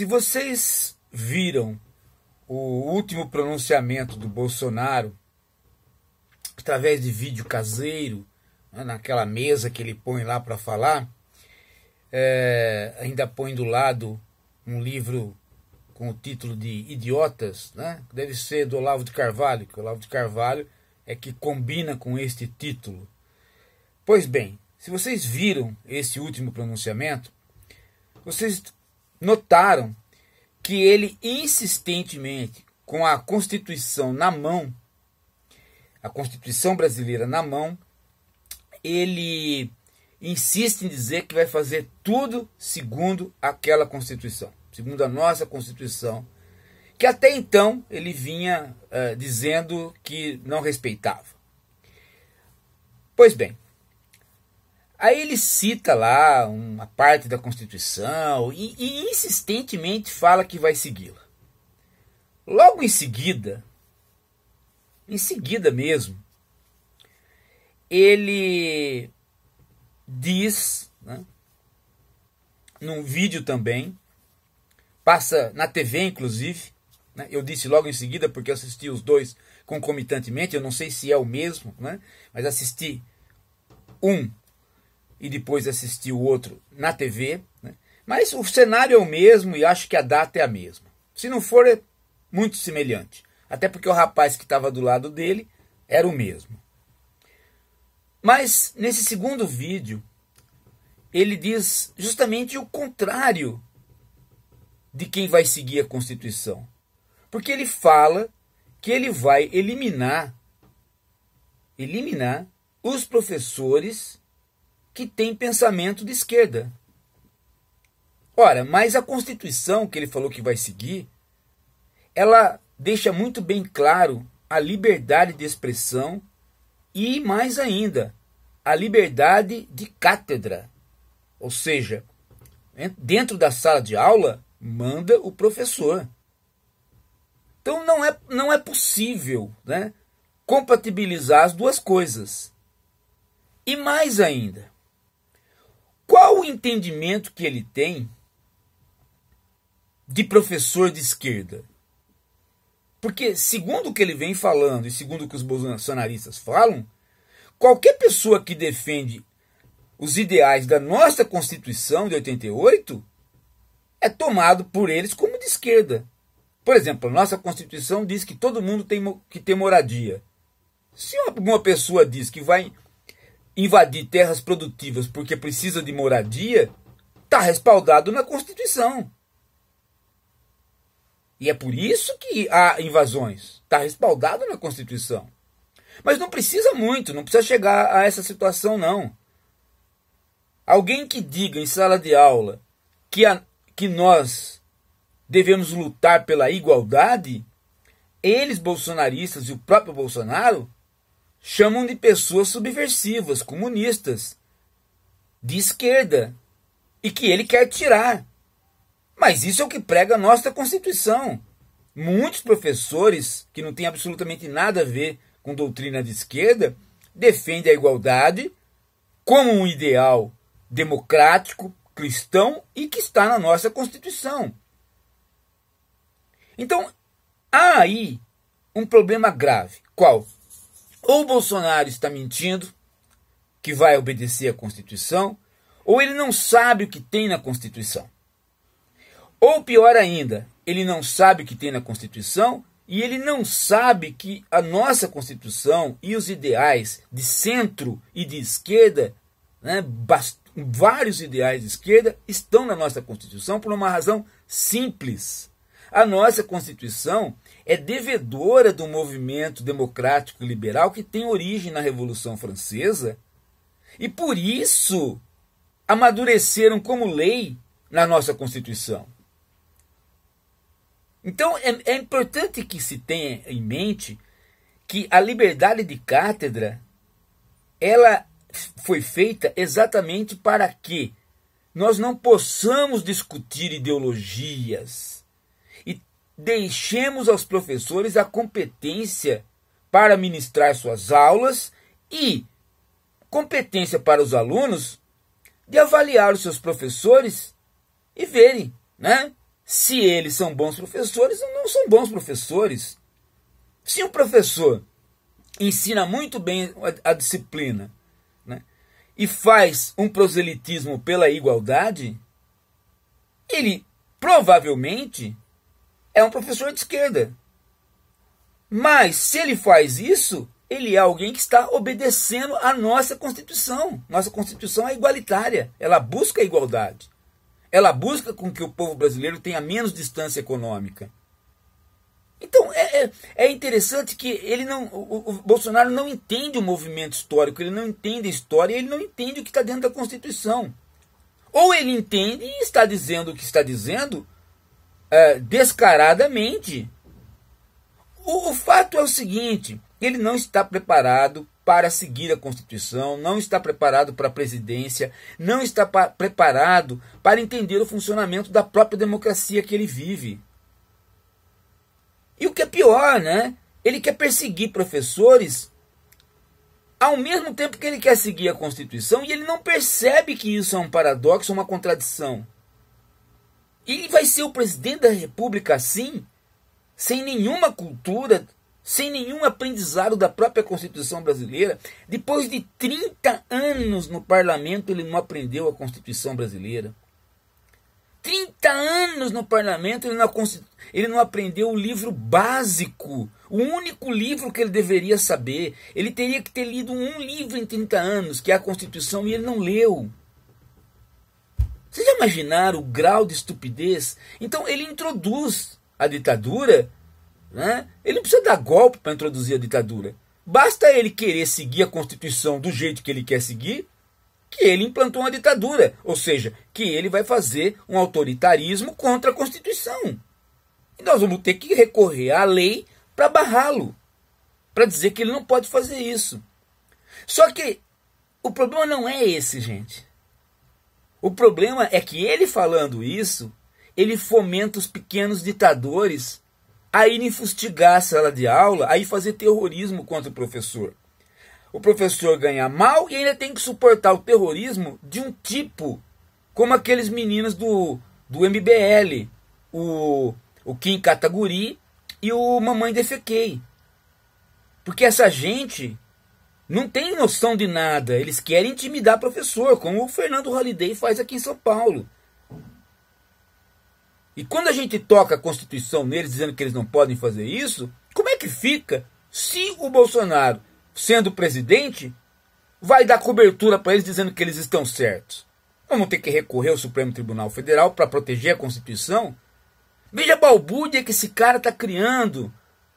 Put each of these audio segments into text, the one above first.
Se vocês viram o último pronunciamento do Bolsonaro, através de vídeo caseiro, né, naquela mesa que ele põe lá para falar, é, ainda põe do lado um livro com o título de Idiotas, né? deve ser do Olavo de Carvalho, que o Olavo de Carvalho é que combina com este título. Pois bem, se vocês viram esse último pronunciamento, vocês notaram que ele insistentemente, com a Constituição na mão, a Constituição brasileira na mão, ele insiste em dizer que vai fazer tudo segundo aquela Constituição, segundo a nossa Constituição, que até então ele vinha uh, dizendo que não respeitava. Pois bem, Aí ele cita lá uma parte da Constituição e, e insistentemente fala que vai segui-la. Logo em seguida, em seguida mesmo, ele diz, né, num vídeo também, passa na TV inclusive, né, eu disse logo em seguida porque assisti os dois concomitantemente, eu não sei se é o mesmo, né, mas assisti um e depois assistir o outro na TV. Né? Mas o cenário é o mesmo e acho que a data é a mesma. Se não for, é muito semelhante. Até porque o rapaz que estava do lado dele era o mesmo. Mas nesse segundo vídeo, ele diz justamente o contrário de quem vai seguir a Constituição. Porque ele fala que ele vai eliminar eliminar os professores que tem pensamento de esquerda. Ora, mas a Constituição que ele falou que vai seguir, ela deixa muito bem claro a liberdade de expressão e, mais ainda, a liberdade de cátedra. Ou seja, dentro da sala de aula, manda o professor. Então não é, não é possível né, compatibilizar as duas coisas. E mais ainda, qual o entendimento que ele tem de professor de esquerda? Porque, segundo o que ele vem falando e segundo o que os bolsonaristas falam, qualquer pessoa que defende os ideais da nossa Constituição de 88 é tomado por eles como de esquerda. Por exemplo, a nossa Constituição diz que todo mundo tem que ter moradia. Se alguma pessoa diz que vai invadir terras produtivas porque precisa de moradia, está respaldado na Constituição. E é por isso que há invasões. Está respaldado na Constituição. Mas não precisa muito, não precisa chegar a essa situação, não. Alguém que diga em sala de aula que, a, que nós devemos lutar pela igualdade, eles bolsonaristas e o próprio Bolsonaro chamam de pessoas subversivas, comunistas, de esquerda, e que ele quer tirar. Mas isso é o que prega a nossa Constituição. Muitos professores, que não têm absolutamente nada a ver com doutrina de esquerda, defendem a igualdade como um ideal democrático, cristão e que está na nossa Constituição. Então, há aí um problema grave. Qual? Ou Bolsonaro está mentindo, que vai obedecer à Constituição, ou ele não sabe o que tem na Constituição. Ou pior ainda, ele não sabe o que tem na Constituição e ele não sabe que a nossa Constituição e os ideais de centro e de esquerda, né, vários ideais de esquerda, estão na nossa Constituição por uma razão simples. A nossa Constituição é devedora do movimento democrático liberal que tem origem na Revolução Francesa e por isso amadureceram como lei na nossa Constituição. Então é, é importante que se tenha em mente que a liberdade de cátedra ela foi feita exatamente para que nós não possamos discutir ideologias, e deixemos aos professores a competência para ministrar suas aulas e competência para os alunos de avaliar os seus professores e verem, né? Se eles são bons professores ou não são bons professores. Se o um professor ensina muito bem a, a disciplina né, e faz um proselitismo pela igualdade, ele provavelmente é um professor de esquerda. Mas se ele faz isso, ele é alguém que está obedecendo à nossa Constituição. Nossa Constituição é igualitária, ela busca a igualdade. Ela busca com que o povo brasileiro tenha menos distância econômica. Então é, é, é interessante que ele não, o, o, Bolsonaro não entende o movimento histórico, ele não entende a história, ele não entende o que está dentro da Constituição. Ou ele entende e está dizendo o que está dizendo, é, descaradamente. O, o fato é o seguinte: ele não está preparado para seguir a Constituição, não está preparado para a presidência, não está preparado para entender o funcionamento da própria democracia que ele vive. E o que é pior, né? Ele quer perseguir professores ao mesmo tempo que ele quer seguir a Constituição e ele não percebe que isso é um paradoxo, uma contradição. Ele vai ser o presidente da República assim, sem nenhuma cultura, sem nenhum aprendizado da própria Constituição brasileira. Depois de 30 anos no parlamento, ele não aprendeu a Constituição brasileira. 30 anos no parlamento, ele não, ele não aprendeu o livro básico, o único livro que ele deveria saber. Ele teria que ter lido um livro em 30 anos, que é a Constituição, e ele não leu imaginar o grau de estupidez? Então ele introduz a ditadura, né? ele não precisa dar golpe para introduzir a ditadura. Basta ele querer seguir a Constituição do jeito que ele quer seguir, que ele implantou uma ditadura, ou seja, que ele vai fazer um autoritarismo contra a Constituição. E nós vamos ter que recorrer à lei para barrá-lo, para dizer que ele não pode fazer isso. Só que o problema não é esse, gente. O problema é que ele falando isso, ele fomenta os pequenos ditadores a irem fustigar a sala de aula, a ir fazer terrorismo contra o professor. O professor ganha mal e ainda tem que suportar o terrorismo de um tipo como aqueles meninos do, do MBL, o, o Kim Kataguri e o Mamãe Defequei. Porque essa gente não tem noção de nada. Eles querem intimidar professor, como o Fernando Holliday faz aqui em São Paulo. E quando a gente toca a Constituição neles, dizendo que eles não podem fazer isso, como é que fica se o Bolsonaro, sendo presidente, vai dar cobertura para eles dizendo que eles estão certos? Vamos ter que recorrer ao Supremo Tribunal Federal para proteger a Constituição? Veja a balbúrdia que esse cara está criando.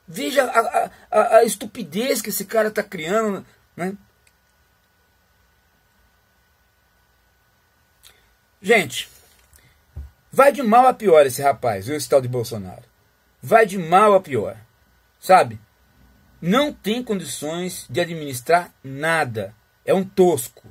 Veja a, a, a, estupidez que esse cara está criando né? Gente, vai de mal a pior esse rapaz, esse tal de Bolsonaro. Vai de mal a pior, sabe? Não tem condições de administrar nada. É um tosco.